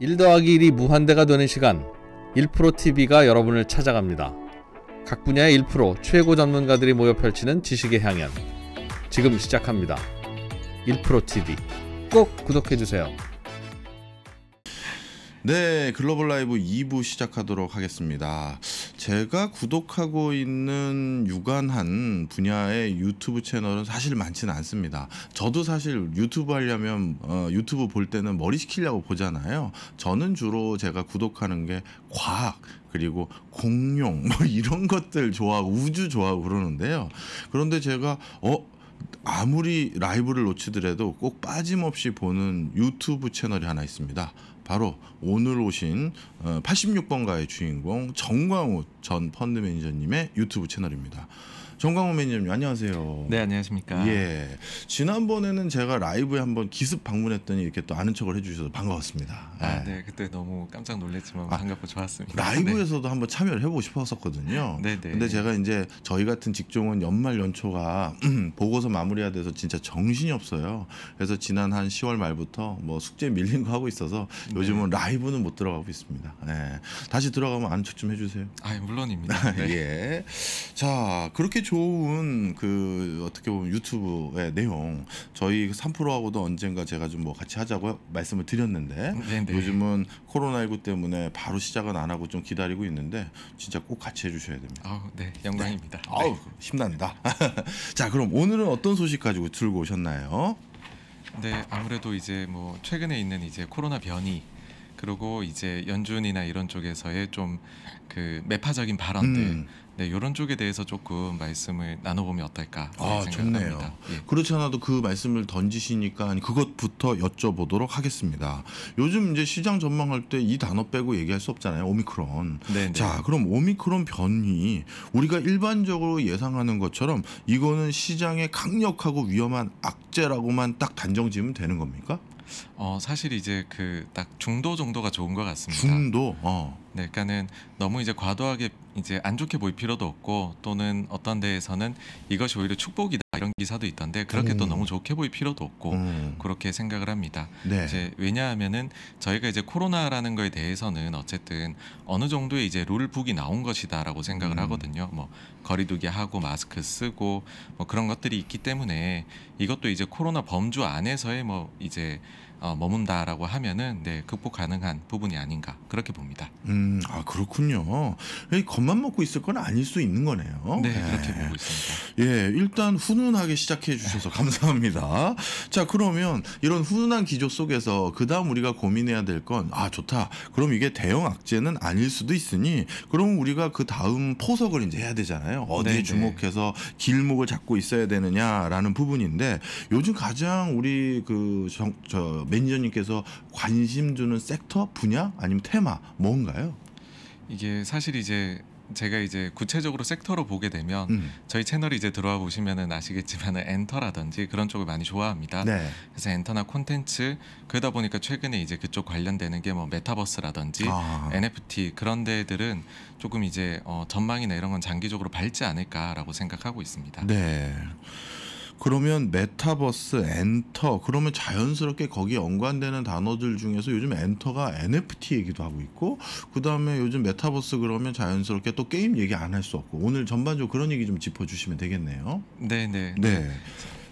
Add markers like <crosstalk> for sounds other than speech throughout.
1 더하기 1이 무한대가 되는 시간 1프로TV가 여러분을 찾아갑니다. 각 분야의 1 최고 전문가들이 모여 펼치는 지식의 향연 지금 시작합니다. 1프로TV 꼭 구독해주세요. 네, 글로벌 라이브 2부 시작하도록 하겠습니다. 제가 구독하고 있는 유관한 분야의 유튜브 채널은 사실 많지는 않습니다. 저도 사실 유튜브 하려면 어, 유튜브 볼 때는 머리 식히려고 보잖아요. 저는 주로 제가 구독하는 게 과학 그리고 공룡 뭐 <laughs> 이런 것들 좋아하고 우주 좋아하고 그러는데요. 그런데 제가 어 아무리 라이브를 놓치더라도 꼭 빠짐없이 보는 유튜브 채널이 하나 있습니다. 바로 오늘 오신 86번가의 어, 주인공 정광우 전 펀드 매니저님의 유튜브 채널입니다. 정광호 매니저님 안녕하세요. 네 안녕하십니까. 예 지난번에는 제가 라이브에 한번 기습 방문했더니 이렇게 또 아는 척을 해주셔서 반가웠습니다. 아네 예. 그때 너무 깜짝 놀랐지만 아, 반갑고 좋았습니다. 라이브에서도 네. 한번 참여를 해보고 싶었었거든요. 네네. 네. 근데 제가 이제 저희 같은 직종은 연말 연초가 <clears throat> 보고서 마무리해야 돼서 진짜 정신이 없어요. 그래서 지난 한 10월 말부터 뭐 숙제 밀린 거 하고 있어서 요즘은 네. 라이브는 못 들어가고 있습니다. 네 다시 들어가면 아는 척 좀 해주세요. 아 물론입니다. <laughs> 예. 네. 예. 자 그렇게 좋은 그 어떻게 보면 유튜브의 내용 저희 3프로하고도 그 언젠가 제가 좀 뭐 같이 하자고 말씀을 드렸는데 네네. 네. 요즘은 코로나19 때문에 바로 시작은 안 하고 좀 기다리고 있는데 진짜 꼭 같이 해주셔야 됩니다. 아, 네 영광입니다. 네. 아우 네. 힘난다. <laughs> 자 그럼 오늘은 어떤 소식 가지고 들고 오셨나요? 네 아무래도 이제 뭐 최근에 있는 이제 코로나 변이 그리고 이제 연준이나 이런 쪽에서의 좀 그 매파적인 발언들 음. 네, 이런 쪽에 대해서 조금 말씀을 나눠보면 어떨까 아, 생각합니다. 좋네요. 예. 그렇지 않아도 그 말씀을 던지시니까 그것부터 여쭤보도록 하겠습니다. 요즘 이제 시장 전망할 때 이 단어 빼고 얘기할 수 없잖아요. 오미크론. 네네. 네. 자, 그럼 오미크론 변이 우리가 일반적으로 예상하는 것처럼 이거는 시장에 강력하고 위험한 악재라고만 딱 단정지으면 되는 겁니까? 어, 사실 이제 그 딱 중도 정도가 좋은 것 같습니다. 중도. 어. 네, 그러니까는 너무 이제 과도하게 이제 안 좋게 보일 필요도 없고 또는 어떤 데에서는 이것이 오히려 축복이다 이런 기사도 있던데 그렇게 음. 또 너무 좋게 보일 필요도 없고 음. 그렇게 생각을 합니다. 네. 이제 왜냐하면은 저희가 이제 코로나라는 거에 대해서는 어쨌든 어느 정도의 이제 룰북이 나온 것이다라고 생각을 음. 하거든요. 뭐 거리두기 하고 마스크 쓰고 뭐 그런 것들이 있기 때문에 이것도 이제 코로나 범주 안에서의 뭐 이제 어, 머문다라고 하면은 네 극복 가능한 부분이 아닌가 그렇게 봅니다. 음, 아 그렇군요. 겁만 먹고 있을 건 아닐 수 있는 거네요. 네, 네. 그렇게 보고 있습니다. 예, 일단 훈훈하게 시작해 주셔서 <laughs> 감사합니다. 자, 그러면 이런 훈훈한 기조 속에서 그다음 우리가 고민해야 될 건 아 좋다. 그럼 이게 대형 악재는 아닐 수도 있으니 그럼 우리가 그 다음 포석을 이제 해야 되잖아요. 어디에 네네. 네. 주목해서 길목을 잡고 있어야 되느냐라는 부분인데 요즘 가장 우리 그 정, 저 매니저님께서 관심 주는 섹터 분야 아니면 테마 뭔가요? 이게 사실 이제 제가 이제 구체적으로 섹터로 보게 되면 음. 저희 채널이 이제 들어와 보시면은 아시겠지만은 엔터라든지 그런 쪽을 많이 좋아합니다. 네. 그래서 엔터나 콘텐츠 그러다 보니까 최근에 이제 그쪽 관련되는 게뭐 메타버스라든지 아. NFT 그런 데들은 조금 이제 어, 전망이나 이런 건 장기적으로 밝지 않을까라고 생각하고 있습니다. 네. 그러면 메타버스, 엔터, 그러면 자연스럽게 거기에 연관되는 단어들 중에서 요즘 엔터가 NFT 얘기도 하고 있고, 그 다음에 요즘 메타버스 그러면 자연스럽게 또 게임 얘기 안 할 수 없고, 오늘 전반적으로 그런 얘기 좀 짚어주시면 되겠네요. 네네. 네. 네.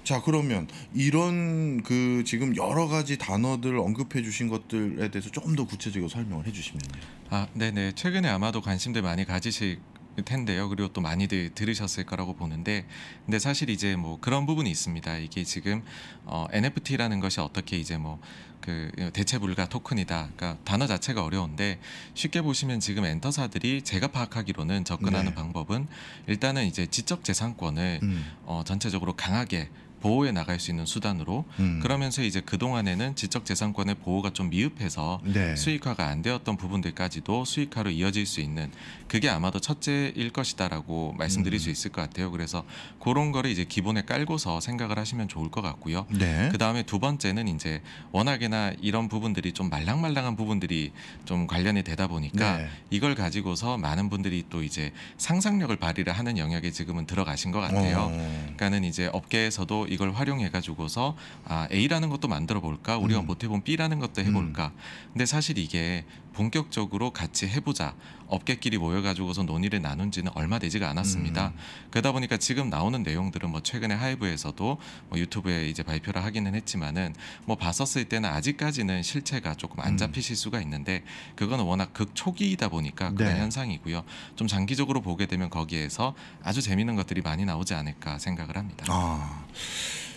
자 그러면 이런 그 지금 여러 가지 단어들 언급해 주신 것들에 대해서 조금 더 구체적으로 설명을 해 주시면요. 아, 네네. 네. 최근에 아마도 관심들 많이 가지실 텐데요. 그리고 또 많이들 들으셨을 거라고 보는데, 근데 사실 이제 뭐 그런 부분이 있습니다. 이게 지금 어, NFT라는 것이 어떻게 이제 뭐 그 대체 불가 토큰이다. 그러니까 단어 자체가 어려운데 쉽게 보시면 지금 엔터사들이 제가 파악하기로는 접근하는 네. 방법은 일단은 이제 지적 재산권을 음. 어, 전체적으로 강하게 보호해 나갈 수 있는 수단으로 음. 그러면서 이제 그 동안에는 지적재산권의 보호가 좀 미흡해서 네. 수익화가 안 되었던 부분들까지도 수익화로 이어질 수 있는 그게 아마도 첫째일 것이다라고 말씀드릴 음. 수 있을 것 같아요. 그래서 그런 거를 이제 기본에 깔고서 생각을 하시면 좋을 것 같고요. 네. 그 다음에 두 번째는 이제 워낙에나 이런 부분들이 좀 말랑말랑한 부분들이 좀 관련이 되다 보니까 네. 이걸 가지고서 많은 분들이 또 이제 상상력을 발휘를 하는 영역에 지금은 들어가신 것 같아요. 오. 어. 그러니까는 이제 업계에서도 이걸 활용해 가지고서 아 A라는 것도 만들어 볼까 우리가 음. 못해본 B라는 것도 해볼까 음. 근데 사실 이게 본격적으로 같이 해보자 업계끼리 모여가지고서 논의를 나눈지는 얼마 되지가 않았습니다. 음. 그러다 보니까 지금 나오는 내용들은 뭐 최근에 하이브에서도 뭐 유튜브에 이제 발표를 하기는 했지만은 뭐 봤었을 때는 아직까지는 실체가 조금 안 음. 잡히실 수가 있는데 그건 워낙 극 초기이다 보니까 그런 네. 현상이고요. 좀 장기적으로 보게 되면 거기에서 아주 재미있는 것들이 많이 나오지 않을까 생각을 합니다. 아.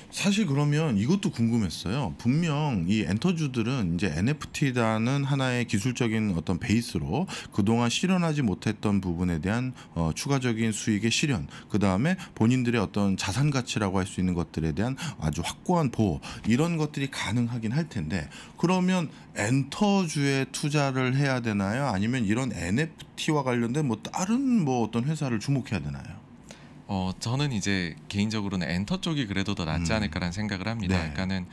사실 그러면 이것도 궁금했어요. 분명 이 엔터주들은 이제 NFT라는 하나의 기술적인 어떤 베이스로 그동안 실현하지 못했던 부분에 대한 어, 추가적인 수익의 실현, 그 다음에 본인들의 어떤 자산 가치라고 할 수 있는 것들에 대한 아주 확고한 보호 이런 것들이 가능하긴 할 텐데 그러면 엔터주에 투자를 해야 되나요? 아니면 이런 NFT와 관련된 뭐 다른 뭐 어떤 회사를 주목해야 되나요? 어 저는 이제 개인적으로는 엔터 쪽이 그래도 더 낫지 음. 않을까라는 생각을 합니다. 네. 그러니까는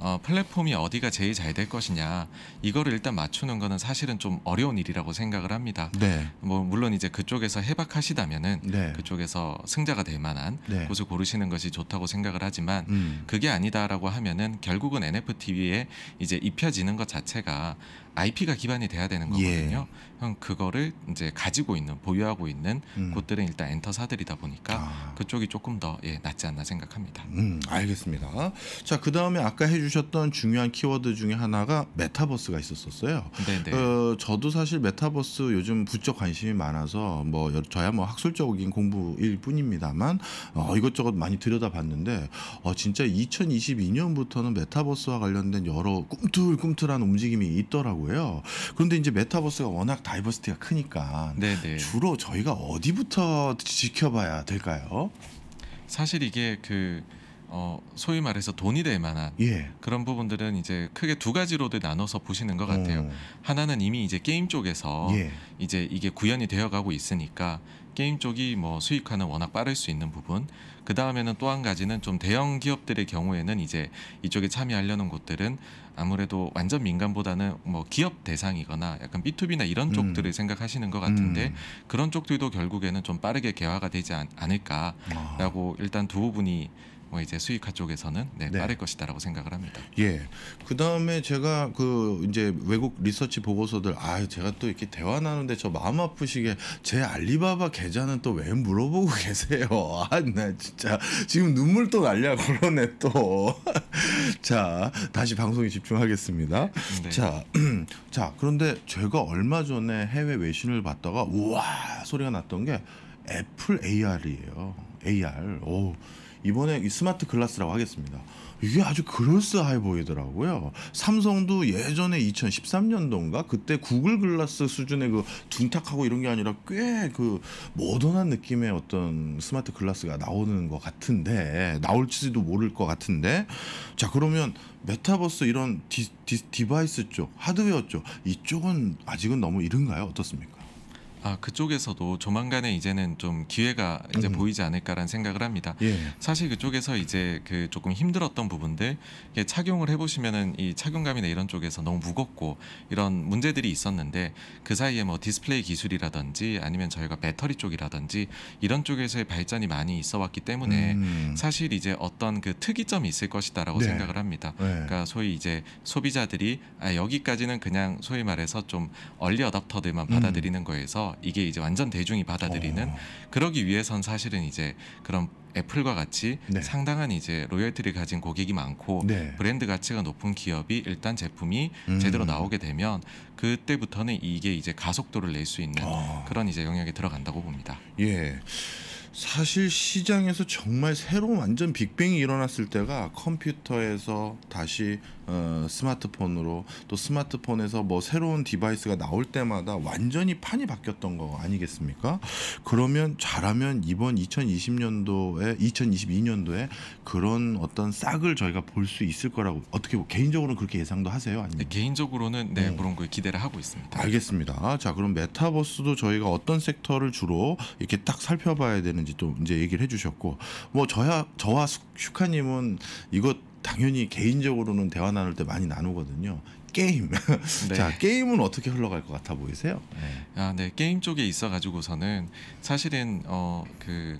어, 플랫폼이 어디가 제일 잘 될 것이냐 이거를 일단 맞추는 거는 사실은 좀 어려운 일이라고 생각을 합니다. 네. 뭐 물론 이제 그쪽에서 해박하시다면은 네. 그쪽에서 승자가 될 만한 네. 곳을 고르시는 것이 좋다고 생각을 하지만 음. 그게 아니다라고 하면은 결국은 NFT에 이제 입혀지는 것 자체가 IP가 기반이 돼야 되는 예. 거거든요. 예. 그럼 그거를 이제 가지고 있는 보유하고 있는 음. 곳들은 일단 엔터사들이다 보니까 아. 그쪽이 조금 더 예, 낫지 않나 생각합니다. 음, 알겠습니다. 자, 그다음에 아까 해 주셨던 중요한 키워드 중에 하나가 메타버스가 있었었어요. 네네. 어, 저도 사실 메타버스 요즘 부쩍 관심이 많아서 뭐 저야 뭐 학술적인 공부일 뿐입니다만 어, 이것저것 많이 들여다봤는데 어, 진짜 2022년부터는 메타버스와 관련된 여러 꿈틀꿈틀한 움직임이 있더라고요. 하더라고요. 그런데 이제 메타버스가 워낙 다이버스티가 크니까 네네. 주로 저희가 어디부터 지켜봐야 될까요? 사실 이게 그 어, 소위 말해서 돈이 될 만한 예. 그런 부분들은 이제 크게 두 가지로도 나눠서 보시는 것 같아요. 오. 음. 하나는 이미 이제 게임 쪽에서 예. 이제 이게 구현이 되어가고 있으니까 게임 쪽이 뭐 수익화는 워낙 빠를 수 있는 부분. 그 다음에는 또 한 가지는 좀 대형 기업들의 경우에는 이제 이쪽에 참여하려는 곳들은 아무래도 완전 민간보다는 뭐 기업 대상이거나 약간 B2B나 이런 음. 쪽들을 생각하시는 것 같은데 음. 그런 쪽들도 결국에는 좀 빠르게 개화가 되지 않, 않을까라고 아. 일단 두 부분이 뭐 이제 수익화 쪽에서는 네, 네. 빠를 것이다라고 생각을 합니다. 예. 그 다음에 제가 그 이제 외국 리서치 보고서들 아 제가 또 이렇게 대화 나는데저 마음 아프시게 제 알리바바 계좌는 또 왜 물어보고 <laughs> 계세요? 아 나 진짜 지금 눈물 또 날려 그러네 또. <laughs> 자 다시 방송에 집중하겠습니다. 네. 자, <clears throat> 자 그런데 제가 얼마 전에 해외 외신을 봤다가 우와 소리가 났던 게 애플 AR이에요. AR. 오. 이번에 이 스마트 글라스라고 하겠습니다. 이게 아주 그럴싸해 보이더라고요. 삼성도 예전에 2013년도인가 그때 구글 글라스 수준의 그 둔탁하고 이런 게 아니라 꽤 그 모던한 느낌의 어떤 스마트 글라스가 나오는 것 같은데 나올지도 모를 것 같은데 자 그러면 메타버스 이런 디, 디, 디바이스 쪽 하드웨어 쪽 이쪽은 아직은 너무 이른가요 어떻습니까? 아, 그쪽에서도 조만간에 이제는 좀 기회가 이제 음. 보이지 않을까라는 생각을 합니다. 예. 사실 그쪽에서 이제 그 조금 힘들었던 부분들 착용을 해보시면은 이 착용감이나 이런 쪽에서 너무 무겁고 이런 문제들이 있었는데 그 사이에 뭐 디스플레이 기술이라든지 아니면 저희가 배터리 쪽이라든지 이런 쪽에서의 발전이 많이 있어왔기 때문에 음. 사실 이제 어떤 그 특이점이 있을 것이다라고 네. 생각을 합니다. 네. 그러니까 소위 이제 소비자들이 아, 여기까지는 그냥 소위 말해서 좀 얼리 어답터들만 음. 받아들이는 음. 거에서 이게 이제 완전 대중이 받아들이는 오. 어. 그러기 위해선 사실은 이제 그런 애플과 같이 네. 상당한 이제 로열티를 가진 고객이 많고 네. 브랜드 가치가 높은 기업이 일단 제품이 음. 제대로 나오게 되면 그때부터는 이게 이제 가속도를 낼 수 있는 오. 어. 그런 이제 영역에 들어간다고 봅니다. 예. 사실 시장에서 정말 새로운 완전 빅뱅이 일어났을 때가 컴퓨터에서 다시 어, 스마트폰으로 또 스마트폰에서 뭐 새로운 디바이스가 나올 때마다 완전히 판이 바뀌었던 거 아니겠습니까? 그러면 잘하면 이번 2020년도에 2022년도에 그런 어떤 싹을 저희가 볼 수 있을 거라고 어떻게 뭐 개인적으로는 그렇게 예상도 하세요? 아니면 네, 개인적으로는 네 음. 그런 거에 기대를 하고 있습니다. 알겠습니다. 자 그럼 메타버스도 저희가 어떤 섹터를 주로 이렇게 딱 살펴봐야 되는. 있는지 또 이제 얘기를 해주셨고 뭐 저야 저와 슈카님은 이것 당연히 개인적으로는 대화 나눌 때 많이 나누거든요. 게임. <laughs> 네. 자 게임은 어떻게 흘러갈 것 같아 보이세요? 네. 아, 네 게임 쪽에 있어 가지고서는 사실은 어 그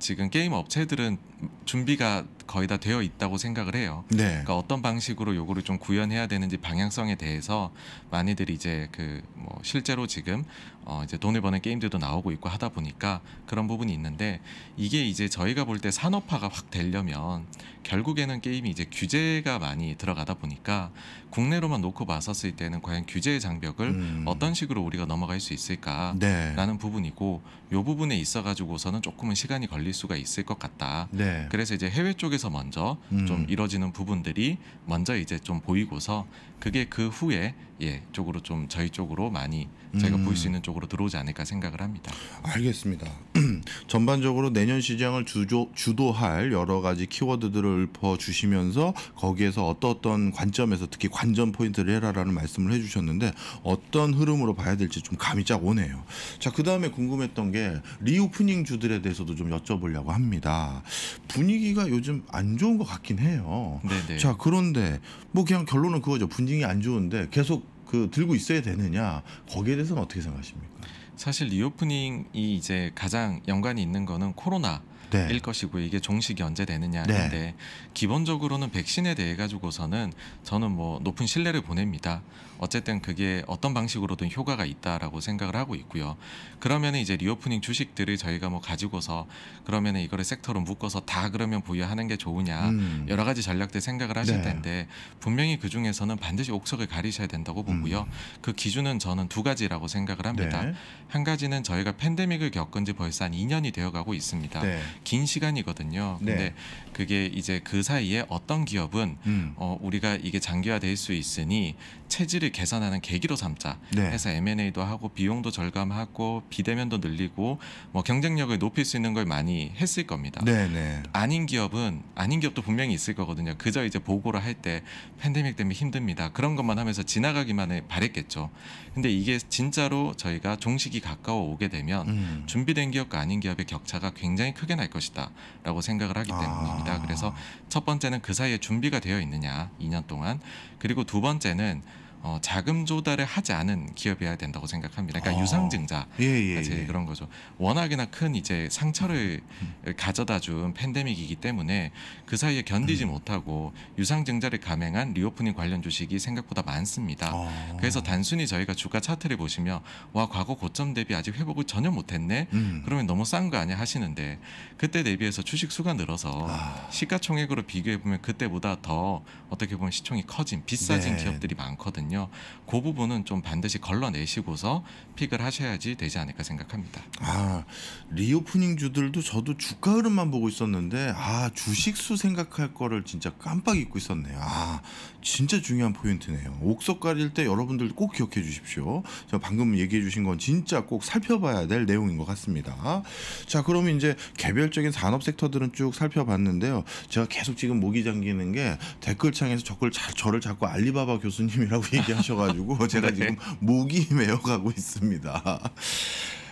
지금 게임 업체들은 준비가 거의 다 되어 있다고 생각을 해요. 네. 그러니까 어떤 방식으로 요거를 좀 구현해야 되는지 방향성에 대해서 많이들이 이제 그뭐 실제로 지금 어 이제 돈을 버는 게임들도 나오고 있고 하다 보니까 그런 부분이 있는데 이게 이제 저희가 볼 때 산업화가 확 되려면 결국에는 게임이 이제 규제가 많이 들어가다 보니까 국내로만 놓고 봤었을 때는 과연 규제의 장벽을 음. 어떤 식으로 우리가 넘어갈 수 있을까라는 네. 부분이고 요 부분에 있어 가지고서는 조금은 시간이 걸릴 수가 있을 것 같다. 네. 그래서 이제 해외 쪽에서 먼저 음. 좀 이뤄지는 부분들이 먼저 이제 좀 보이고서 그게 그 후에 예 쪽으로 좀 저희 쪽으로 많이 저희가 음. 보일 수 있는 쪽으로 들어오지 않을까 생각을 합니다. 알겠습니다. <clears throat> 전반적으로 내년 시장을 주조, 주도할 여러 가지 키워드들을 퍼 주시면서 거기에서 어떤 어떤 관점에서 특히 관전 포인트를 해라라는 말씀을 해주셨는데 어떤 흐름으로 봐야 될지 좀 감이 쫙 오네요. 자그 다음에 궁금했던 게 리오프닝 주들에 대해서도 좀 여쭤보려고 합니다. 분위기가 요즘 안 좋은 것 같긴 해요. 네네. 네. 자 그런데 뭐 그냥 결론은 그거죠. 분위기 엔딩이 안 좋은데 계속 그 들고 있어야 되느냐 거기에 대해서는 어떻게 생각하십니까? 사실 리오프닝이 이제 가장 연관이 있는 거는 코로나 네. 일 것이고 이게 종식이 언제 되느냐인데 네. 기본적으로는 백신에 대해 가지고서는 저는 뭐 높은 신뢰를 보냅니다. 어쨌든 그게 어떤 방식으로든 효과가 있다라고 생각을 하고 있고요. 그러면 이제 리오프닝 주식들을 저희가 뭐 가지고서 그러면 이거를 섹터로 묶어서 다 그러면 보유하는 게 좋으냐 음. 여러 가지 전략들 생각을 하실 네. 텐데 분명히 그 중에서는 반드시 옥석을 가리셔야 된다고 보고요. 음. 그 기준은 저는 두 가지라고 생각을 합니다. 네. 한 가지는 저희가 팬데믹을 겪은 지 벌써 한 2년이 되어가고 있습니다. 네. 긴 시간이거든요. 네. 근데 네. 그게 이제 그 사이에 어떤 기업은 음. 어, 우리가 이게 장기화될 수 있으니 체질을 개선하는 계기로 삼자. 네. 해서 M&A도 하고 비용도 절감하고 비대면도 늘리고 뭐 경쟁력을 높일 수 있는 걸 많이 했을 겁니다. 네네. 네. 아닌 기업은 아닌 기업도 분명히 있을 거거든요. 그저 이제 보고를 할 때 팬데믹 때문에 힘듭니다. 그런 것만 하면서 지나가기만을 바랬겠죠. 근데 이게 진짜로 저희가 종식이 가까워 오게 되면 음. 준비된 기업과 아닌 기업의 격차가 굉장히 크게 날 것이다라고 생각을 하기 아. 때문입니다. 그래서 첫 번째는 그 사이에 준비가 되어 있느냐 2년 동안 그리고 두 번째는 어, 자금 조달을 하지 않은 기업이어야 된다고 생각합니다. 그러니까 아. 유상증자 예, 예, 예, 그런 거죠. 워낙이나 큰 이제 상처를 음. 가져다 준 팬데믹이기 때문에 그 사이에 견디지 음. 못하고 유상증자를 감행한 리오프닝 관련 주식이 생각보다 많습니다. 아. 그래서 단순히 저희가 주가 차트를 보시면 와 과거 고점 대비 아직 회복을 전혀 못했네. 음. 그러면 너무 싼 거 아니야 하시는데 그때 대비해서 주식 수가 늘어서 아. 시가총액으로 비교해 보면 그때보다 더 어떻게 보면 시총이 커진 비싸진 네. 기업들이 많거든요. 있거든요. 그 부분은 좀 반드시 걸러내시고서 픽을 하셔야지 되지 않을까 생각합니다. 아 리오프닝 주들도 저도 주가 흐름만 보고 있었는데 아 주식수 생각할 거를 진짜 깜빡 잊고 있었네요. 아 진짜 중요한 포인트네요. 옥석 가릴 때 여러분들 꼭 기억해 주십시오. 저 방금 얘기해 주신 건 진짜 꼭 살펴봐야 될 내용인 것 같습니다. 자 그럼 이제 개별적인 산업 섹터들은 쭉 살펴봤는데요. 제가 계속 지금 목이 잠기는 게 댓글창에서 저걸 자, 를 자꾸 알리바바 교수님이라고 <laughs> 얘기하셔가지고 <laughs> 제가 네. 지금 목이 <laughs> 메어가고 있습니다.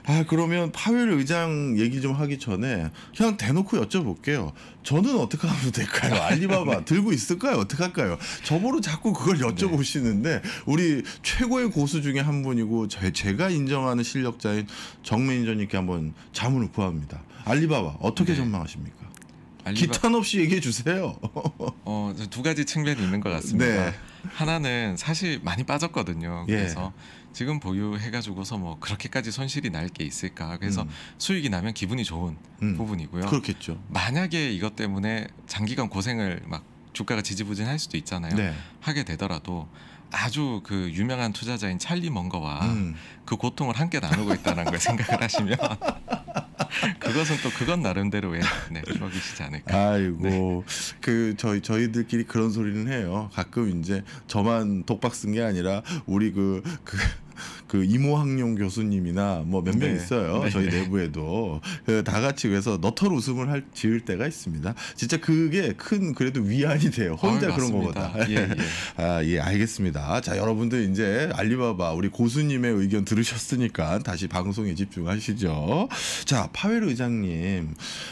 아 그러면 파웰 의장 얘기 좀 하기 전에 그냥 대놓고 여쭤볼게요. 저는 어떻게 하면 될까요? <laughs> 알리바바 네. 들고 있을까요? 어떻게 할까요? 저보러 자꾸 그걸 네. 여쭤보시는데 네. 우리 최고의 고수 중에 한 분이고 제, 제가 인정하는 실력자인 정민전님께 한번 자문을 구합니다. 알리바바 어떻게 네. 전망하십니까? 기탄 없이 얘기해 주세요. 어, 두 가지 측면이 있는 것 같습니다. 네. 하나는 사실 많이 빠졌거든요. 예. 그래서 예. 지금 보유해가지고서 뭐 그렇게까지 손실이 날 게 있을까? 그래서 음. 수익이 나면 기분이 좋은 음. 부분이고요. 그렇겠죠. 만약에 이것 때문에 장기간 고생을 막 주가가 지지부진할 수도 있잖아요. 네. 하게 되더라도 아주 그 유명한 투자자인 찰리 먼거와 음. 그 고통을 함께 나누고 있다는 걸 생각을 하시면 <laughs> <laughs> 그것은 또 그건 나름대로의 네, 추억이시지 않을까. 아이고 네. 그 저희 저희들끼리 그런 소리는 해요. 가끔 이제 저만 독박 쓴 게 아니라 우리 그그 그, 그그 이모학용 교수님이나 뭐 몇명 네. 있어요. 네. 저희 내부에도 그다 같이 그래서 너털 웃음을 할 지을 때가 있습니다. 진짜 그게 큰 그래도 위안이 돼요. 혼자 아유, 그런 거보다. 예, 예. <laughs> 아, 예, 알겠습니다. 자, 여러분들 이제 알리바바 우리 고수님의 의견 들으셨으니까 다시 방송에 집중하시죠. 자, 파웰 의장님.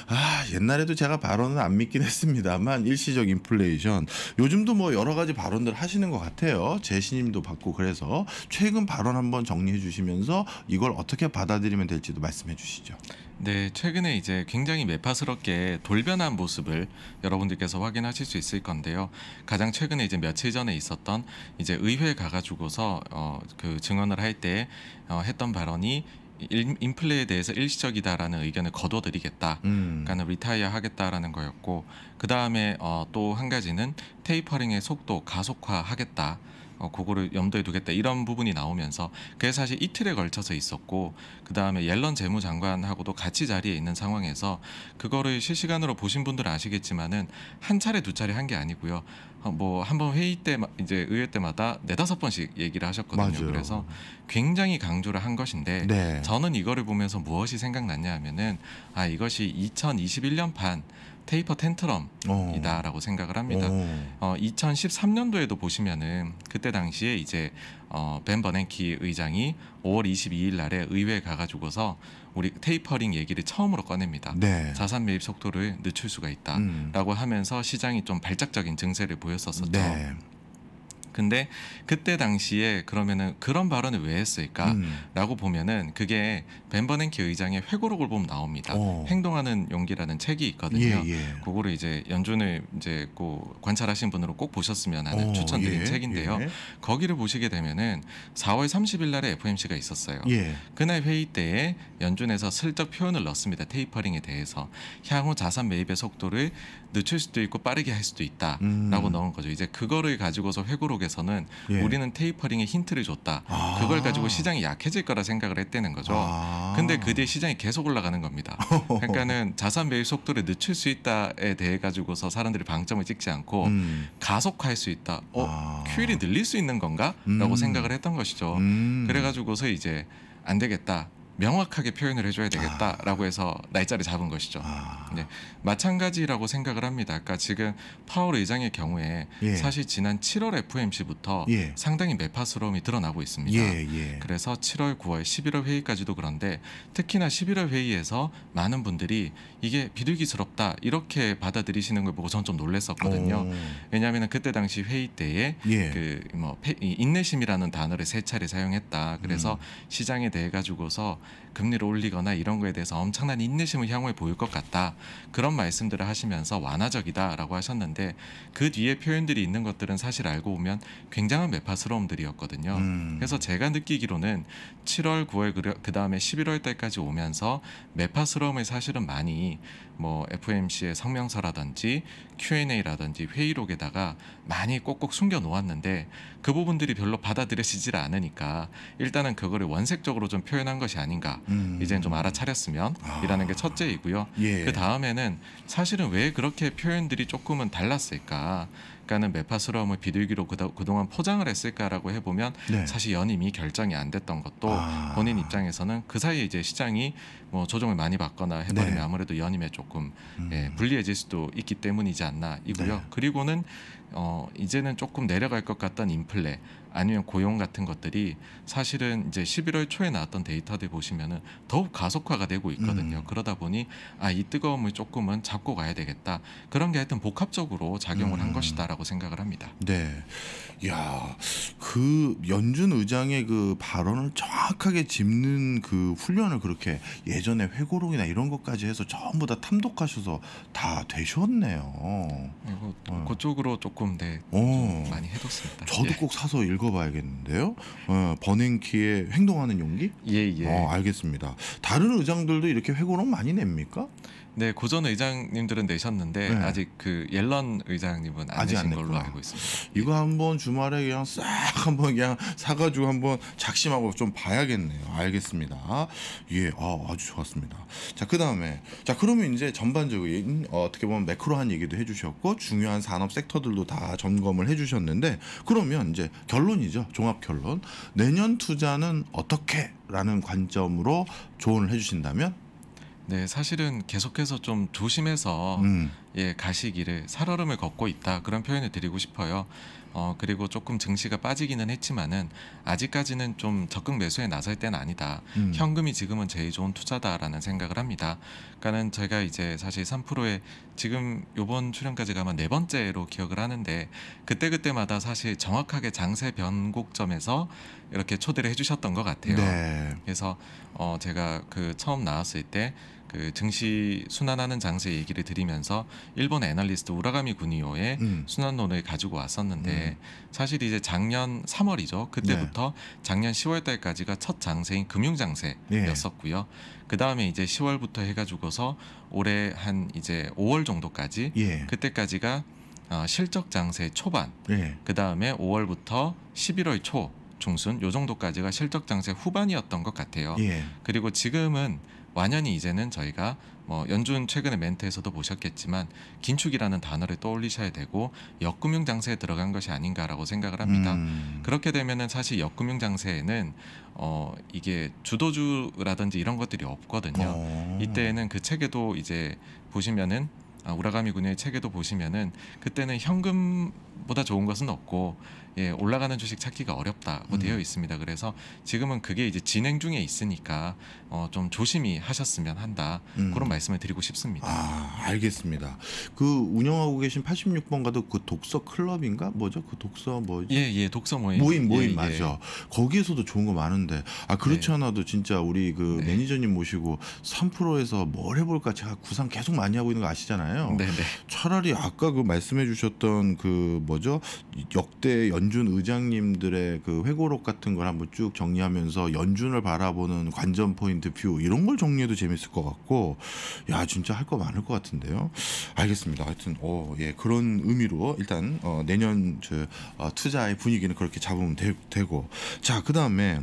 아, 옛날에도 제가 발언은 안 믿긴 했습니다만 일시적 인플레이션 요즘도 뭐 여러 가지 발언들 하시는 것 같아요. 제 신임도 받고 그래서 최근 발언 한번 정리해 주시면서 이걸 어떻게 받아들이면 될지도 말씀해 주시죠. 네, 최근에 이제 굉장히 매파스럽게 돌변한 모습을 여러분들께서 확인하실 수 있을 건데요. 가장 최근에 이제 며칠 전에 있었던 이제 의회 가가지고서 어, 그 증언을 할 때 어, 했던 발언이 인플레에 대해서 일시적이다라는 의견을 거둬들이겠다. 음. 그러니까 는 리타이어 하겠다라는 거였고 그 다음에 어, 또 한 가지는 테이퍼링의 속도 가속화하겠다. 어, 그거를 염두에 두겠다 이런 부분이 나오면서 그게 사실 이틀에 걸쳐서 있었고 그 다음에 옐런 재무장관하고도 같이 자리에 있는 상황에서 그거를 실시간으로 보신 분들은 아시겠지만은 한 차례 두 차례 한 게 아니고요 어, 뭐한번 회의 때 이제 의회 때마다 네다섯 번씩 얘기를 하셨거든요 맞아요. 그래서 굉장히 강조를 한 것인데 네. 저는 이거를 보면서 무엇이 생각났냐 하면은 아 이것이 2021년 판 테이퍼 텐트럼이다라고 어. 생각을 합니다. 어, 2013년도에도 보시면은 그때 당시에 이제 어, 벤 버냉키 의장이 5월 22일 날에 의회에 가가지고서 우리 테이퍼링 얘기를 처음으로 꺼냅니다. 네. 자산 매입 속도를 늦출 수가 있다라고 음. 하면서 시장이 좀 발작적인 증세를 보였었었죠. 네. 근데 그때 당시에 그러면은 그런 발언을 왜 했을까라고 음. 보면은 그게 벤버넨키 의장의 회고록을 보면 나옵니다. 오. 어. 행동하는 용기라는 책이 있거든요. 예, 예. 그거를 이제 연준을 이제 꼭 관찰하신 분으로 꼭 보셨으면 하는 어, 오, 추천드린 예, 책인데요. 예. 거기를 보시게 되면은 4월 30일 날에 f m c 가 있었어요. 예. 그날 회의 때에 연준에서 슬쩍 표현을 넣었습니다. 테이퍼링에 대해서 향후 자산 매입의 속도를 늦출 수도 있고 빠르게 할 수도 있다라고 음. 넣은 거죠. 이제 그거를 가지고서 회고록에 쪽에서는 예. 우리는 테이퍼링에 힌트를 줬다. 아. 그걸 가지고 시장이 약해질 거라 생각을 했다는 거죠. 아. 근데 그 뒤에 시장이 계속 올라가는 겁니다. <laughs> 그러니까는 자산 매입 속도를 늦출 수 있다에 대해 가지고서 사람들이 방점을 찍지 않고 음. 가속화할 수 있다. 어, 큐율이 아. 늘릴 수 있는 건가? 라고 음. 생각을 했던 것이죠. 음. 그래가지고서 이제 안 되겠다. 명확하게 표현을 해줘야 아. 되겠다라고 해서 날짜를 잡은 것이죠. 아. 네, 마찬가지라고 생각을 합니다. 그러니까 지금 파월 의장의 경우에 예. 사실 지난 7월 FOMC부터 예. 상당히 매파스러움이 드러나고 있습니다. 예, 예. 그래서 7월, 9월, 11월 회의까지도 그런데 특히나 11월 회의에서 많은 분들이 이게 비둘기스럽다 이렇게 받아들이시는 걸 보고 전 좀 놀랐었거든요. 왜냐하면 그때 당시 회의 때에 예. 그뭐 인내심이라는 단어를 세 차례 사용했다. 그래서 음. 시장에 대해 가지고서 금리를 올리거나 이런 거에 대해서 엄청난 인내심을 향후에 보일 것 같다. 그런 말씀들을 하시면서 완화적이다라고 하셨는데 그 뒤에 표현들이 있는 것들은 사실 알고 보면 굉장한 매파스러움들이었거든요. 음. 그래서 제가 느끼기로는 7월, 9월 그 다음에 11월 달까지 오면서 매파스러움을 사실은 많이 뭐 FOMC의 성명서라든지 Q&A라든지 회의록에다가 많이 꼭꼭 숨겨 놓았는데 그 부분들이 별로 받아들여지질 않으니까 일단은 그거를 원색적으로 좀 표현한 것이 아닌가. 아닌가 음. 이제는 좀 알아차렸으면 아. 이라는 게 첫째이고요. 예. 그 다음에는 사실은 왜 그렇게 표현들이 조금은 달랐을까 그니까는 매파스러움을 비둘기로 그동안 포장을 했을까라고 해보면 네. 사실 연임이 결정이 안 됐던 것도 아. 본인 입장에서는 그 사이에 이제 시장이 뭐 조정을 많이 받거나 해버리면 네. 아무래도 연임에 조금 음. 예, 불리해질 수도 있기 때문이지 않나 이고요. 네. 그리고는 어, 이제는 조금 내려갈 것 같던 인플레 아니면 고용 같은 것들이 사실은 이제 11월 초에 나왔던 데이터들 보시면은 더욱 가속화가 되고 있거든요. 음. 그러다 보니 아 이 뜨거움을 조금은 잡고 가야 되겠다. 그런 게 하여튼 복합적으로 작용을 음. 한 것이다라고 생각을 합니다. 네. 야, 그 연준 의장의 그 발언을 정확하게 짚는 그 훈련을 그렇게 예전에 회고록이나 이런 것까지 해서 전부 다 탐독하셔서 다 되셨네요. 그리고 음. 어. 그쪽으로 조금 조금 네, 많이 해뒀습니다. 저도 예. 꼭 사서 읽어봐야겠는데요. 어, 버냉키의 행동하는 용기? 예, 예. 어, 알겠습니다. 다른 의장들도 이렇게 회고록 많이 냅니까? 네, 고전 의장님들은 내셨는데 네. 아직 그 옐런 의장님은 안 아직 내신 안 걸로 알고 있습니다. 이거 한번 주말에 그냥 싹 한번 그냥 사가지고 한번 작심하고 좀 봐야겠네요. 알겠습니다. 예, 아, 아주 좋았습니다. 자, 그 다음에 자 그러면 이제 전반적인 어, 떻게 보면 매크로한 얘기도 해주셨고 중요한 산업 섹터들도 다 점검을 해주셨는데 그러면 이제 결론이죠. 종합 결론. 내년 투자는 어떻게? 라는 관점으로 조언을 해주신다면 네, 사실은 계속해서 좀 조심해서 음. 예, 가시기를 살얼음을 걷고 있다 그런 표현을 드리고 싶어요. 어, 그리고 조금 증시가 빠지기는 했지만은 아직까지는 좀 적극 매수에 나설 때는 아니다. 음. 현금이 지금은 제일 좋은 투자다라는 생각을 합니다. 그러니까는 제가 이제 사실 3%에 지금 요번 출연까지 가면 네 번째로 기억을 하는데 그때 그때마다 사실 정확하게 장세 변곡점에서 이렇게 초대를 해주셨던 것 같아요. 네. 그래서 어, 제가 그 처음 나왔을 때그 증시 순환하는 장세 얘기를 드리면서 일본 애널리스트 우라가미 군이오의 음. 순환론을 가지고 왔었는데 음. 사실 이제 작년 3월이죠. 그때부터 네. 작년 10월달까지가 첫 장세인 금융장세였었고요. 예. 네. 그 다음에 이제 10월부터 해가지고서 올해 한 이제 5월 정도까지 예. 그때까지가 어, 실적 장세 초반, 예. 그 다음에 5월부터 11월 초 중순 요 정도까지가 실적 장세 후반이었던 것 같아요. 예. 그리고 지금은 완연히 이제는 저희가 뭐 연준 최근에 멘트에서도 보셨겠지만 긴축이라는 단어를 떠올리셔야 되고 역금융 장세에 들어간 것이 아닌가라고 생각을 합니다. 음. 그렇게 되면은 사실 역금융 장세에는 어 이게 주도주라든지 이런 것들이 없거든요. 오. 어. 이때에는 그 책에도 이제 보시면은 아, 우라가미 군의 책에도 보시면은 그때는 현금보다 좋은 것은 없고 예, 올라가는 주식 찾기가 어렵다고 음. 되어 있습니다. 그래서 지금은 그게 이제 진행 중에 있으니까 어, 좀 조심히 하셨으면 한다 음. 그런 말씀을 드리고 싶습니다. 아, 알겠습니다. 그 운영하고 계신 86번 가도 그 독서 클럽인가 뭐죠? 그 독서 뭐? 예예 예, 독서 모임 모임 모임 예, 예. 맞아. 예. 거기에서도 좋은 거 많은데 아 그렇지 네. 않아도 진짜 우리 그 네. 매니저님 모시고 3%에서 뭘 해볼까 제가 구상 계속 많이 하고 있는 거 아시잖아요. 네네. 네. 차라리 아까 그 말씀해주셨던 그 뭐죠 역대 연 연준 의장님들의 그 회고록 같은 걸 한번 쭉 정리하면서 연준을 바라보는 관전 포인트 뷰 이런 걸 정리해도 재밌을 것 같고 야 진짜 할 거 많을 것 같은데요. 알겠습니다. 하여튼 어, 예 그런 의미로 일단 어, 내년 저, 어, 투자의 분위기는 그렇게 잡으면 되, 되고 자그 다음에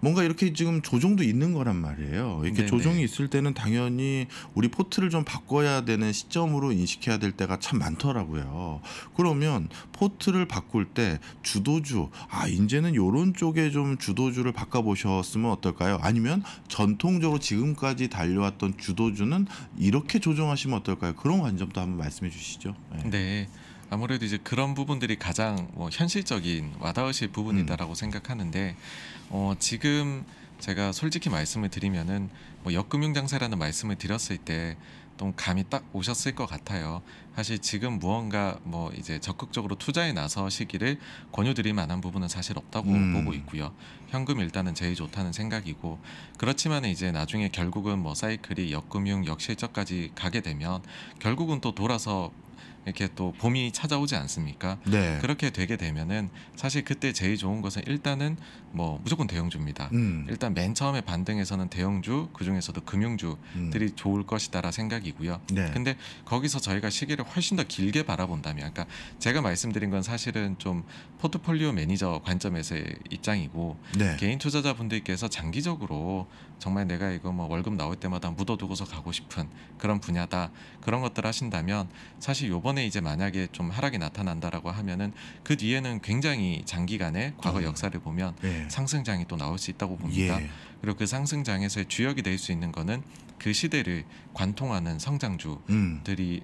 뭔가 이렇게 지금 조정도 있는 거란 말이에요. 이렇게 네네. 조정이 있을 때는 당연히 우리 포트를 좀 바꿔야 되는 시점으로 인식해야 될 때가 참 많더라고요. 그러면 포트를 바꿀 때 주도주 아 이제는 요런 쪽에 좀 주도주를 바꿔보셨으면 어떨까요? 아니면 전통적으로 지금까지 달려왔던 주도주는 이렇게 조정하시면 어떨까요? 그런 관점도 한번 말씀해 주시죠. 네. 네. 아무래도 이제 그런 부분들이 가장 뭐 현실적인 와닿으실 부분이다라고 음. 생각하는데 어, 지금 제가 솔직히 말씀을 드리면은 뭐 역금융 장세라는 말씀을 드렸을 때좀 감이 딱 오셨을 것 같아요. 사실 지금 무언가 뭐 이제 적극적으로 투자에 나서시기를 권유드릴 만한 부분은 사실 없다고 음. 보고 있고요. 현금 일단은 제일 좋다는 생각이고 그렇지만 이제 나중에 결국은 뭐 사이클이 역금융 역실적까지 가게 되면 결국은 또 돌아서 이렇게 또 봄이 찾아오지 않습니까? 네. 그렇게 되게 되면은 사실 그때 제일 좋은 것은 일단은 뭐 무조건 대형주입니다. 음. 일단 맨 처음에 반등에서는 대형주 그 중에서도 금융주들이 음. 좋을 것이다라 생각이고요. 네. 근데 거기서 저희가 시기를 훨씬 더 길게 바라본다면, 그러니까 제가 말씀드린 건 사실은 좀 포트폴리오 매니저 관점에서의 입장이고 네. 개인 투자자분들께서 장기적으로 정말 내가 이거 뭐 월급 나올 때마다 묻어두고서 가고 싶은 그런 분야다 그런 것들 하신다면 사실 요번 이번에 이제 만약에 좀 하락이 나타난다라고 하면은 그 뒤에는 굉장히 장기간의 과거 네. 역사를 보면 네. 상승장이 또 나올 수 있다고 봅니다. 예. 그리고 그 상승장에서의 주역이 될 수 있는 거는 그 시대를 관통하는 성장주들이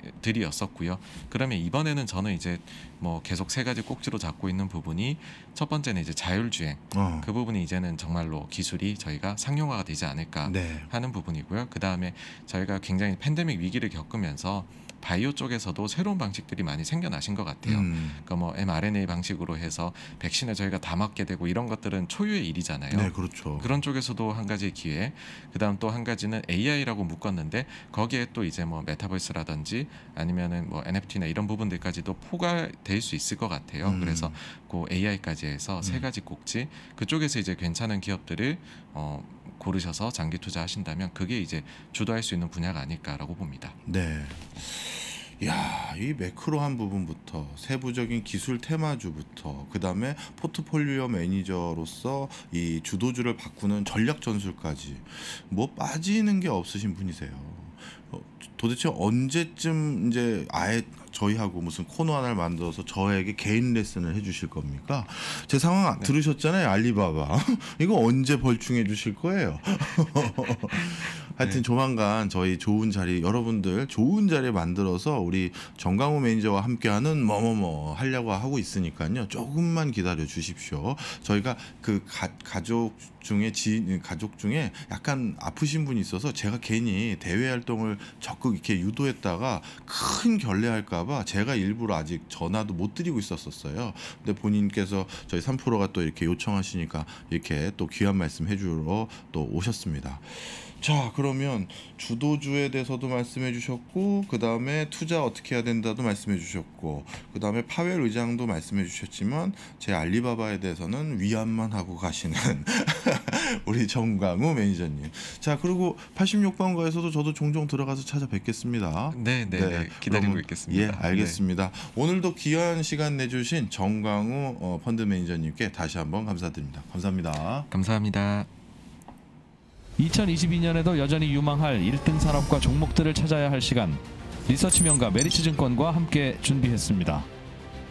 음. 들이었었고요. 그러면 이번에는 저는 이제 뭐 계속 세 가지 꼭지로 잡고 있는 부분이 첫 번째는 이제 자율주행 어. 그 부분이 이제는 정말로 기술이 저희가 상용화가 되지 않을까 네. 하는 부분이고요. 그 다음에 저희가 굉장히 팬데믹 위기를 겪으면서 바이오 쪽에서도 새로운 방식들이 많이 생겨나신 것 같아요. 음. 그러니까 뭐 mRNA 방식으로 해서 백신을 저희가 다 맞게 되고 이런 것들은 초유의 일이잖아요. 네, 그렇죠. 그런 쪽에서도 한 가지 기회. 그다음 또 한 가지는 AI라고 묶었는데 거기에 또 이제 뭐 메타버스라든지 아니면은 뭐 NFT나 이런 부분들까지도 포괄될 수 있을 것 같아요. 음. 그래서 그 AI까지 해서 음. 세 가지 꼭지 그쪽에서 이제 괜찮은 기업들을 어 고르셔서 장기 투자하신다면 그게 이제 주도할 수 있는 분야가 아닐까라고 봅니다. 네. 야, 이 매크로한 부분부터 세부적인 기술 테마주부터 그다음에 포트폴리오 매니저로서 이 주도주를 바꾸는 전략 전술까지 뭐 빠지는 게 없으신 분이세요. 어, 도대체 언제쯤 이제 아예 저희하고 무슨 코너 하나를 만들어서 저에게 개인 레슨을 해주실 겁니까? 제 상황 네. 들으셨잖아요 알리바바 <laughs> 이거 언제 벌충해 주실 거예요? <laughs> 하여튼 네. 조만간 저희 좋은 자리 여러분들 좋은 자리 만들어서 우리 정강우 매니저와 함께하는 뭐뭐뭐 하려고 하고 있으니까요. 조금만 기다려 주십시오. 저희가 그 가, 가족 중에 지인 가족 중에 약간 아프신 분이 있어서 제가 괜히 대외 활동을 적극 이렇게 유도했다가 큰 결례할까봐 제가 일부러 아직 전화도 못 드리고 있었었어요. 근데 본인께서 저희 3%가 또 이렇게 요청하시니까 이렇게 또 귀한 말씀 해주러 또 오셨습니다. 자 그러면 주도주에 대해서도 말씀해 주셨고 그 다음에 투자 어떻게 해야 된다도 말씀해 주셨고 그 다음에 파웰 의장도 말씀해 주셨지만 제 알리바바에 대해서는 위안만 하고 가시는 <laughs> 우리 정광우 매니저님 자 그리고 86번가에서도 저도 종종 들어가서 찾아뵙겠습니다 네네 네, 네. 네, 기다리고 그럼, 있겠습니다 예 네. 알겠습니다 네. 오늘도 귀한 시간 내주신 정광우 어, 펀드 매니저님께 다시 한번 감사드립니다 감사합니다 감사합니다 2022년에도 여전히 유망할 1등 산업과 종목들을 찾아야 할 시간 리서치명가 메리츠증권과 함께 준비했습니다.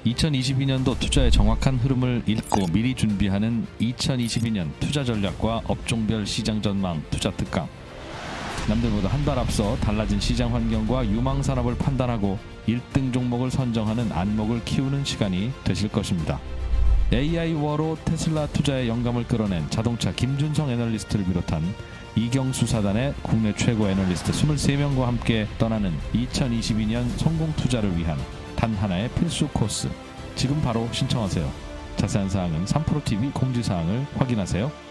2022년도 투자의 정확한 흐름을 읽고 미리 준비하는 2022년 투자 전략과 업종별 시장 전망 투자 특강 남들보다 한 달 앞서 달라진 시장 환경과 유망 산업을 판단하고 1등 종목을 선정하는 안목을 키우는 시간이 되실 것입니다. AI워로 테슬라 투자에 영감을 끌어낸 자동차 김준성 애널리스트를 비롯한 이경수 사단의 국내 최고 애널리스트 23명과 함께 떠나는 2022년 성공 투자를 위한 단 하나의 필수 코스. 지금 바로 신청하세요. 자세한 사항은 3프로TV 공지사항을 확인하세요.